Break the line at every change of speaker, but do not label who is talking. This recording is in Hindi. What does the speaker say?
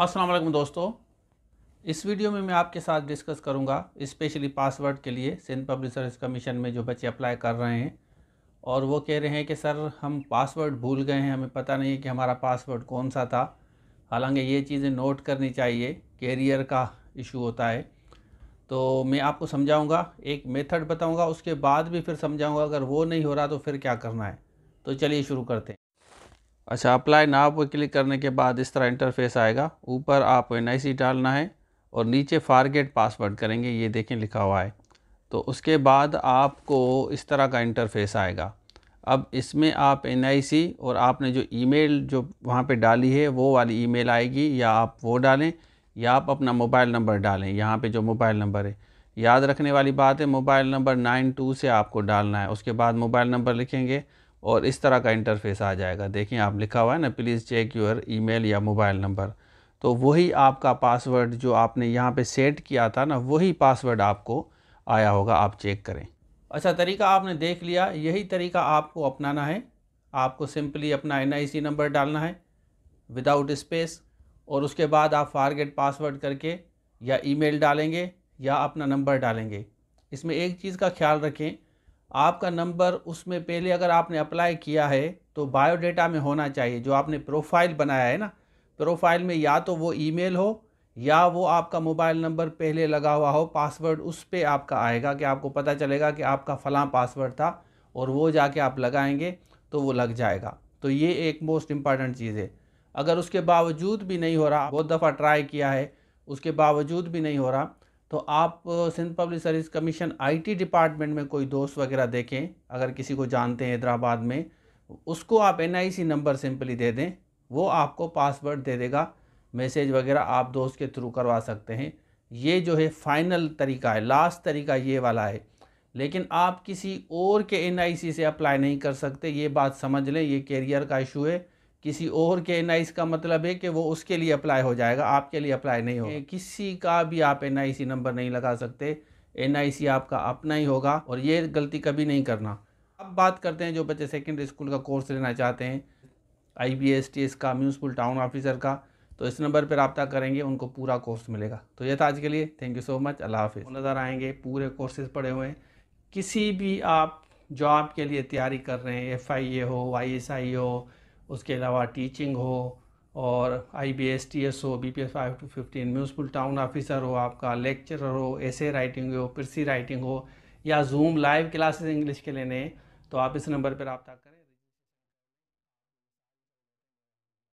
अस्सलाम वालेकुम दोस्तों इस वीडियो में मैं आपके साथ डिस्कस करूंगा स्पेशली पासवर्ड के लिए सिंध पब्लिक सर्विस कमीशन में जो बच्चे अप्लाई कर रहे हैं और वो कह रहे हैं कि सर हम पासवर्ड भूल गए हैं हमें पता नहीं है कि हमारा पासवर्ड कौन सा था हालांकि ये चीज़ें नोट करनी चाहिए कैरियर का इशू होता है तो मैं आपको समझाऊँगा एक मेथड बताऊँगा उसके बाद भी फिर समझाऊँगा अगर वो नहीं हो रहा तो फिर क्या करना है तो चलिए शुरू करते हैं अच्छा अप्लाई नाव पर क्लिक करने के बाद इस तरह इंटरफेस आएगा ऊपर आपको एन डालना है और नीचे फारगेट पासवर्ड करेंगे ये देखें लिखा हुआ है तो उसके बाद आपको इस तरह का इंटरफेस आएगा अब इसमें आप एन और आपने जो ईमेल जो वहाँ पे डाली है वो वाली ईमेल आएगी या आप वो डालें या आप अपना मोबाइल नंबर डालें यहाँ पे जो मोबाइल नंबर है याद रखने वाली बात है मोबाइल नंबर नाइन टू से आपको डालना है उसके बाद मोबाइल नंबर लिखेंगे और इस तरह का इंटरफेस आ जाएगा देखें आप लिखा हुआ है ना प्लीज़ चेक योर ईमेल या मोबाइल नंबर तो वही आपका पासवर्ड जो आपने यहाँ पे सेट किया था ना वही पासवर्ड आपको आया होगा आप चेक करें अच्छा तरीका आपने देख लिया यही तरीका आपको अपनाना है आपको सिंपली अपना एन नंबर डालना है विदाउट स्पेस और उसके बाद आप फारगेट पासवर्ड करके या ईमेल डालेंगे या अपना नंबर डालेंगे इसमें एक चीज़ का ख्याल रखें आपका नंबर उसमें पहले अगर आपने अप्लाई किया है तो बायोडेटा में होना चाहिए जो आपने प्रोफाइल बनाया है ना प्रोफाइल में या तो वो ईमेल हो या वो आपका मोबाइल नंबर पहले लगा हुआ हो पासवर्ड उस पर आपका आएगा कि आपको पता चलेगा कि आपका फ़लाँ पासवर्ड था और वो जाके आप लगाएंगे तो वो लग जाएगा तो ये एक मोस्ट इम्पॉर्टेंट चीज़ है अगर उसके बावजूद भी नहीं हो रहा बहुत दफ़ा ट्राई किया है उसके बावजूद भी नहीं हो रहा तो आप Sindh public service commission IT department में कोई दोस्त वगैरह देखें अगर किसी को जानते हैं हैदराबाद में उसको आप एनआईसी नंबर सिंपली दे दें वो आपको पासवर्ड दे देगा मैसेज वगैरह आप दोस्त के थ्रू करवा सकते हैं ये जो है फाइनल तरीका है लास्ट तरीका ये वाला है लेकिन आप किसी और के एन से अप्लाई नहीं कर सकते ये बात समझ लें ये कैरियर का इशू है किसी और के एन का मतलब है कि वो उसके लिए अप्लाई हो जाएगा आपके लिए अप्लाई नहीं होगा किसी का भी आप एन नंबर नहीं लगा सकते एन आपका अपना ही होगा और ये गलती कभी नहीं करना अब बात करते हैं जो बच्चे सेकेंडरी स्कूल का कोर्स लेना चाहते हैं I B S T S का म्यूनसिपल टाउन ऑफिसर का तो इस नंबर पर रबता करेंगे उनको पूरा कोर्स मिलेगा तो ये था आज के लिए थैंक यू सो मच अल्लाह हाफि नज़र आएंगे पूरे कोर्सेज पड़े हुए हैं किसी भी आप जॉब के लिए तैयारी कर रहे हैं एफ आई ए हो आई एस आई हो उसके अलावा टीचिंग हो और I B S T S हो B P S five to fifteen municipal town officer हो आपका लेक्चरर हो ऐसे राइटिंग हो प्रिसी राइटिंग हो या जूम लाइव क्लासेस इंग्लिश के लेने तो आप इस नंबर पर रबता करें